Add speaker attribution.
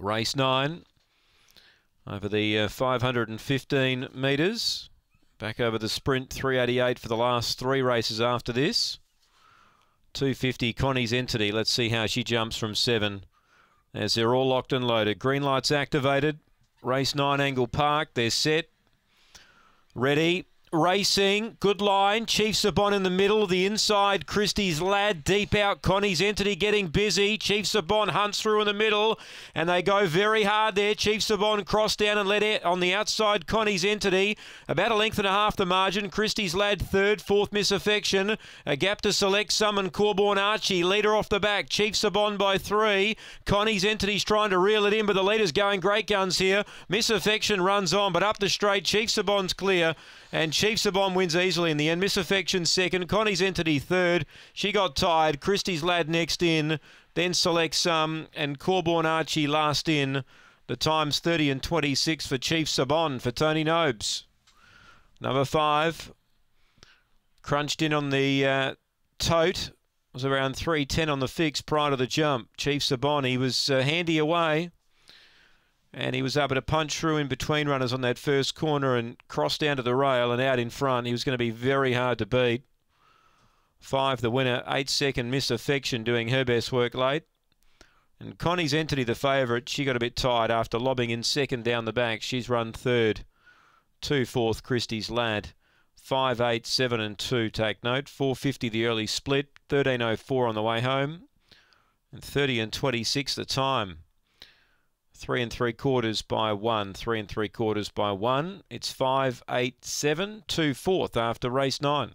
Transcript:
Speaker 1: Race 9 over the uh, 515 metres. Back over the sprint, 388 for the last three races after this. 250 Connie's entity. Let's see how she jumps from seven as they're all locked and loaded. Green lights activated. Race nine, Angle Park. They're set. Ready. Racing, good line. Chief Sabon in the middle. The inside, Christie's lad. Deep out, Connie's entity getting busy. Chief Sabon hunts through in the middle, and they go very hard there. Chief Sabon cross down and let it on the outside. Connie's entity about a length and a half the margin. Christie's lad third, fourth misaffection. A gap to select. Summon Corborn Archie leader off the back. Chief Sabon by three. Connie's entity's trying to reel it in, but the leader's going great guns here. Misaffection runs on, but up the straight. Chief Sabon's clear, and. Chief Sabon wins easily in the end. Miss Affection second. Connie's Entity third. She got tired. Christie's Lad next in. Then Select Some um, and Corborn Archie last in. The times 30 and 26 for Chief Sabon for Tony Nobes. Number five, crunched in on the uh, tote, was around 310 on the fix prior to the jump. Chief Sabon, he was uh, handy away and he was able to punch through in between runners on that first corner and cross down to the rail and out in front. He was going to be very hard to beat. Five, the winner. Eight second Miss Affection doing her best work late. And Connie's Entity, the favourite, she got a bit tired after lobbing in second down the back. She's run third. Two fourth, Christie's Lad. Five, eight, seven, and two. Take note. Four fifty the early split. Thirteen oh four on the way home. And thirty and twenty six the time. Three and three quarters by one. Three and three quarters by one. It's five, eight, seven, two fourth after race nine.